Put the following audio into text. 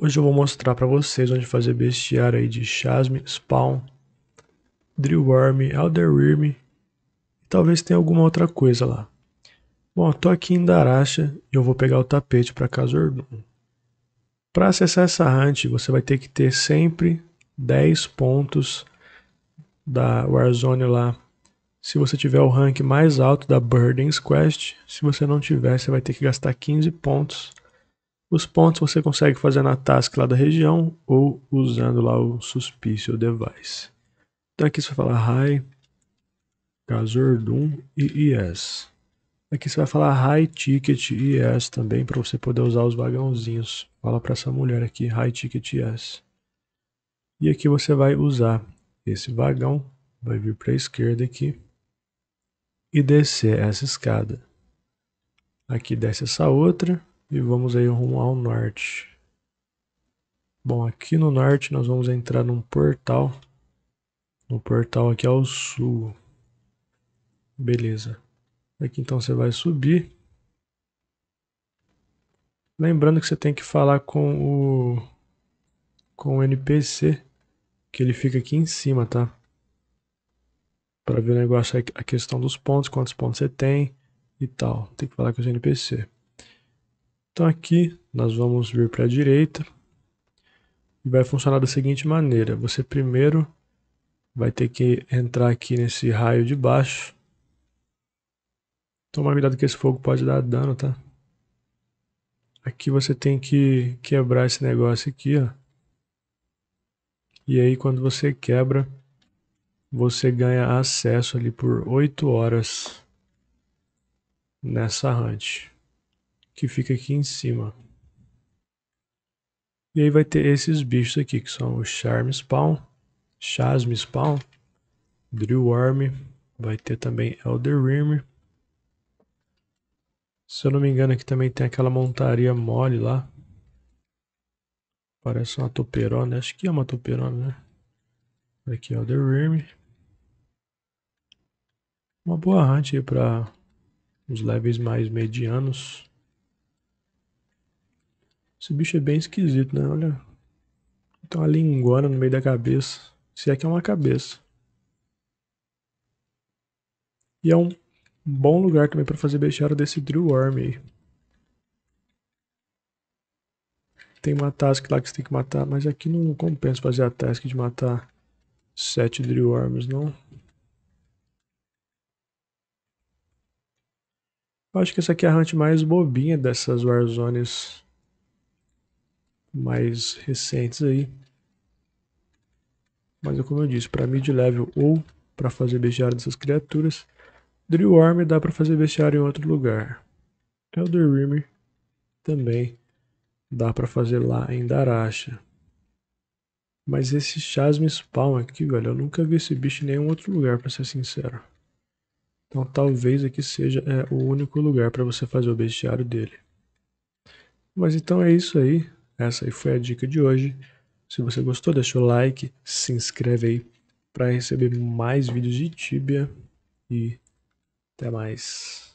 Hoje eu vou mostrar para vocês onde fazer bestiário aí de Chasme, Spawn, Drill Worm, Elder Worm e talvez tenha alguma outra coisa lá. Bom, eu tô aqui em Daracha e eu vou pegar o tapete para Casordum. Para acessar essa hunt, você vai ter que ter sempre 10 pontos da Warzone lá. Se você tiver o rank mais alto da Burden's Quest, se você não tiver, você vai ter que gastar 15 pontos os pontos você consegue fazer na task lá da região ou usando lá o suspício Device. Então aqui você vai falar Hi, Kazordum e Yes. Aqui você vai falar High Ticket Yes também para você poder usar os vagãozinhos. Fala para essa mulher aqui, High Ticket Yes. E aqui você vai usar esse vagão, vai vir para a esquerda aqui e descer essa escada. Aqui desce essa outra e vamos aí rumo ao norte. Bom, aqui no norte nós vamos entrar num portal, no portal aqui ao é sul. Beleza. Aqui então você vai subir. Lembrando que você tem que falar com o com o NPC, que ele fica aqui em cima, tá? Para ver o negócio a questão dos pontos, quantos pontos você tem e tal. Tem que falar com o NPC. Então aqui nós vamos vir para a direita e vai funcionar da seguinte maneira. Você primeiro vai ter que entrar aqui nesse raio de baixo. Toma cuidado que esse fogo pode dar dano, tá? Aqui você tem que quebrar esse negócio aqui, ó. E aí quando você quebra, você ganha acesso ali por 8 horas nessa hunt que fica aqui em cima. E aí vai ter esses bichos aqui, que são o Charm Spawn, Chasm Spawn, worm vai ter também elder Rim. Se eu não me engano, aqui também tem aquela montaria mole lá. Parece uma toperona, acho que é uma toperona, né? Aqui é o The Uma boa hunt aí para os levels mais medianos. Esse bicho é bem esquisito, né? Olha. Tem tá uma linguona no meio da cabeça. Se é que é uma cabeça. E é um bom lugar também para fazer besteira desse drill worm aí. Tem uma task lá que você tem que matar, mas aqui não compensa fazer a task de matar sete drill worms não. Eu acho que essa aqui é a hunt mais bobinha dessas Warzones mais recentes aí. Mas como eu disse, para mid-level ou para fazer bestiário dessas criaturas, Drillworm dá para fazer bestiário em outro lugar. Elder Rimmer também dá para fazer lá em Darasha. Mas esse Chasm Spawn aqui, velho, eu nunca vi esse bicho em nenhum outro lugar, para ser sincero. Então talvez aqui seja é, o único lugar para você fazer o bestiário dele. Mas então é isso aí. Essa aí foi a dica de hoje. Se você gostou, deixa o like, se inscreve aí para receber mais vídeos de Tibia e até mais.